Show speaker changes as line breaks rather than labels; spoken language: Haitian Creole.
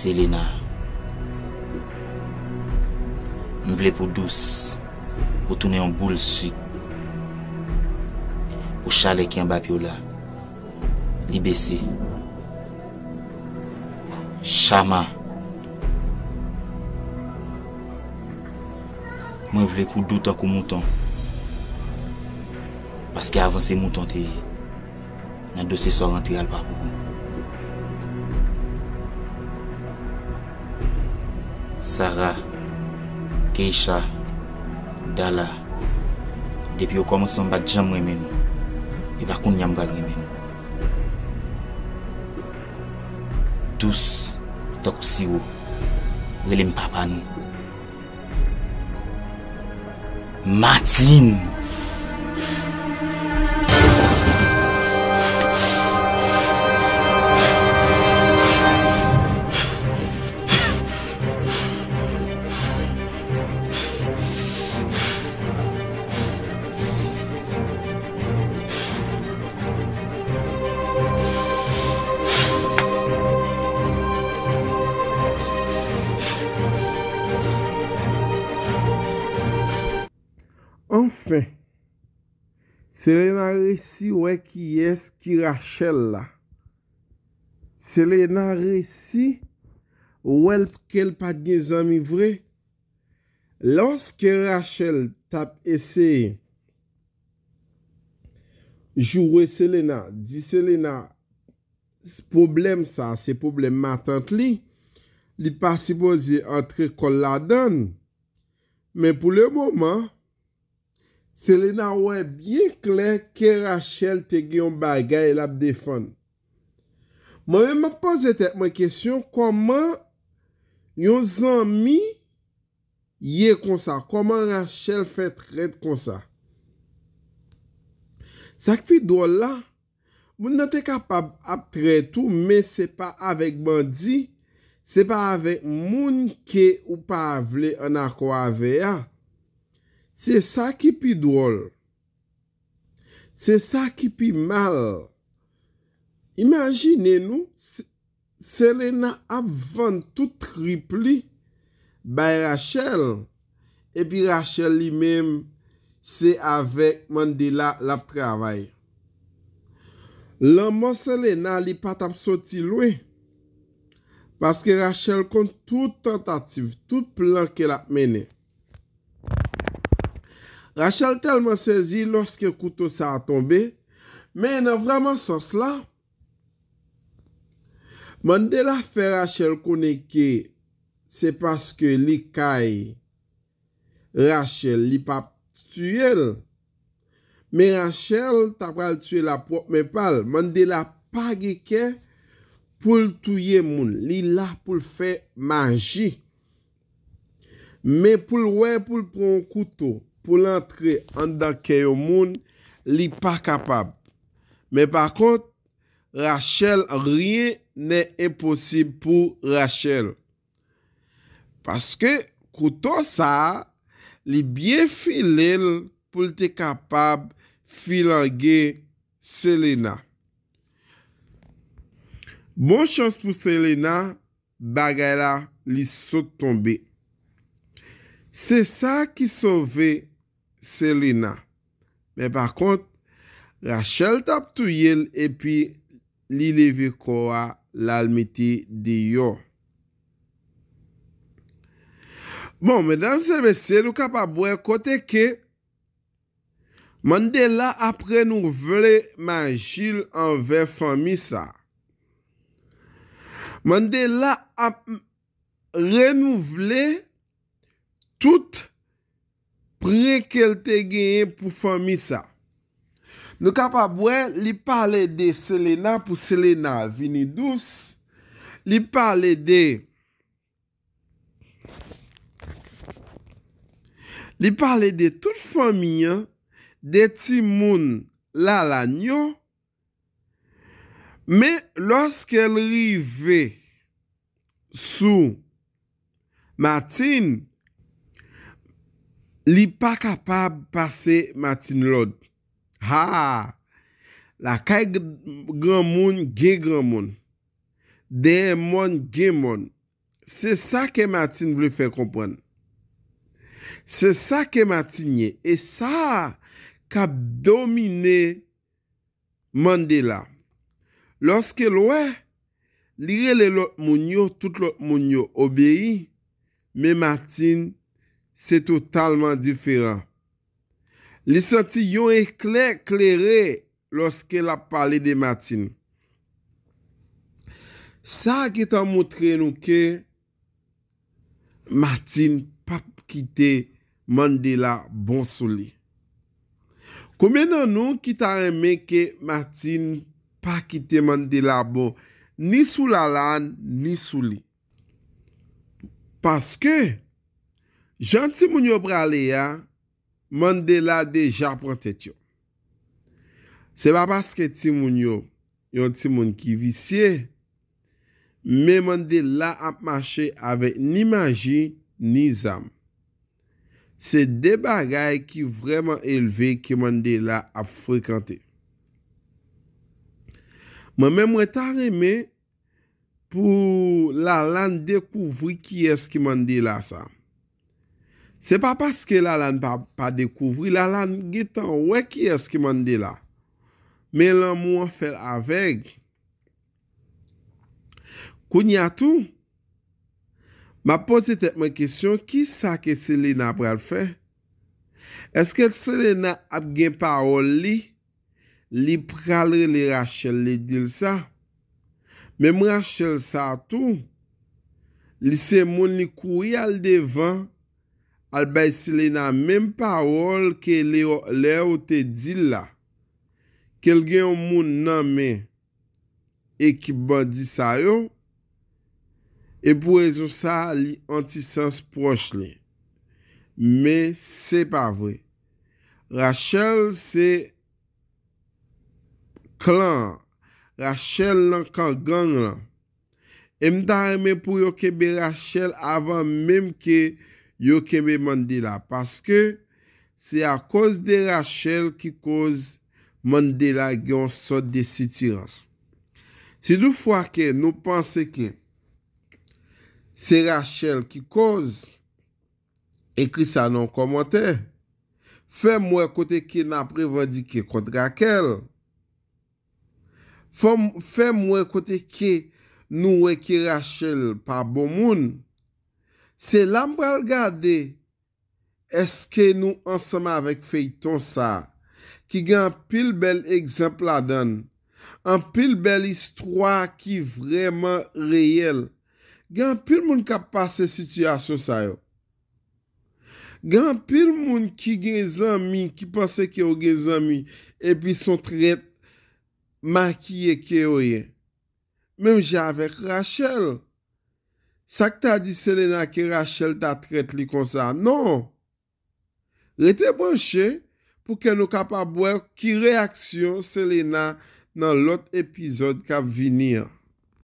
Selena, mwen vle pou dous pou tounen yon boulsik pou chale ki yon bap yola, li besi. Chama, mwen vle pou dout akou mouton, paske avansi mouton ti, nan dosi soran ti alpa koukou. Sara, Keisha, Dala, depi yo komosan ba djam wè men, e bakoun nyam gal wè men. Tous tok psiwo, wè lim papa ni. Matin!
Selena resi wè ki yes ki Rachel la. Selena resi wè l pou kel pat gen zanmi vre. Lons ki Rachel tap ese jwè Selena, di Selena problem sa, se problem matant li, li pa si bozi antre kol la dan. Men pou le mouman, se le nan wè bie kler ke Rachel te gen yon bagay el ap defon. Mwen mwen mwen pose te mwen kesyon, koman yon zanmi ye konsa? Koman Rachel fè tret konsa? Sak pi do la, mwen nan te kapab ap tret ou, men se pa avèk bandi, se pa avèk moun ke ou pa vle an akwa avea, Se sa ki pi dwol. Se sa ki pi mal. Imagine nou, Selena ap vant tout tripli bay Rachel. E pi Rachel li mem se avek Mandela lap travay. Lan mons Selena li pat ap soti lwe. Paske Rachel kont tout tentatif, tout plan ke lap menet. Rachel telman sezi loske koutou sa a tombe, men en a vreman sos la. Mende la fe Rachel kounen ke, se paske li kaye, Rachel li pa tuye l, men Rachel ta pral tuye la prop me pal, mende la pa geke pou l touye moun, li la pou l fe manji, men pou l wè pou l proun koutou, pou l'antre an dan keyo moun, li pa kapab. Me pa kont, Rachel, rye ne e posib pou Rachel. Paske, kouton sa, li byen filen pou li te kapab filan ge Selena. Bon chans pou Selena, bagay la li sot tombe. Se sa ki sove, Selina. Men par kont, Rachel tap tou yel epi li li viko a lalmiti di yo. Bon, men dam sebe se, nou kap ap bwe kote ke mandela ap renouvle manjil an ve famisa. Mandela ap renouvle tout priye kel te genye pou fami sa. Nou kap ap wè, li pale de Selena pou Selena Vinidous, li pale de... li pale de tout fami ya, de ti moun la lanyo, me loske el rive sou Matin, Li pa kapab pase Matin Lod. Ha ha. La kay gran moun, gen gran moun. Den moun, gen moun. Se sa ke Matin vle fe kompren. Se sa ke Matin nye. E sa kap domine mande la. Lorske lwe, li re le lot moun yo, tout lot moun yo, obyeyi me Matin Lod. Se totalman diferan. Li santi yo e kler kler e loske la pale de Matin. Sa ki ta motre nou ke Matin pap kite mandela bon sou li. Koumen nan nou ki ta reme ke Matin pa kite mandela bon ni sou la lan ni sou li. Paske Jan ti moun yo prale ya, moun de la deja prante tyo. Se pa paske ti moun yo, yon ti moun ki visye, me moun de la ap mache ave ni maji ni zam. Se de bagay ki vreman elve ki moun de la ap frekante. Mwen men mwen ta reme pou la lan dekouvri ki es ki moun de la sa. Se pa paske la lan pa dekouvri, la lan git an weki eski mande la. Men lan mou an fel aveg. Kou nyatou, ma pose tep men kesyon, ki sa ke seli nan pral fe? Eske seli nan ap gen parol li, li pralre li rachel li dil sa? Men m rachel sa tou, li se moun li kou yal devan, al bay si li nan menm pa wol ke le ou te di la. Kel gen yon moun nan men ekiban di sa yon, e pou rezon sa li antisans proche li. Men, se pa vre. Rachel se klan. Rachel nan kan gang lan. E mta eme pou yo kebe Rachel avan menm ke Yo keme Mandela paske se a koz de Rachel ki koz Mandela gen sot de sitirans. Se nou fwa ke nou panse ke se Rachel ki koz, ekri sa nan komante. Fè mwe kote ke nan prevadike kontra kel. Fè mwe kote ke nou weke Rachel pa bon moun. Se lam bal gade, eske nou ansama avek feyton sa, ki gen an pil bel eksemple adan, an pil bel istroa ki vreman reyel. Gen an pil moun ka pase situasyon sa yo. Gen an pil moun ki gen zami, ki panse ki yo gen zami, epi son tret makiye ki yo ye. Mem javek Rachel. Sa ki ta di Selena ki Rachel ta tret li kon sa? Non. Le te bwanshe pou ke nou ka pa bwe ki reaksyon Selena nan lot epizod ka vinir.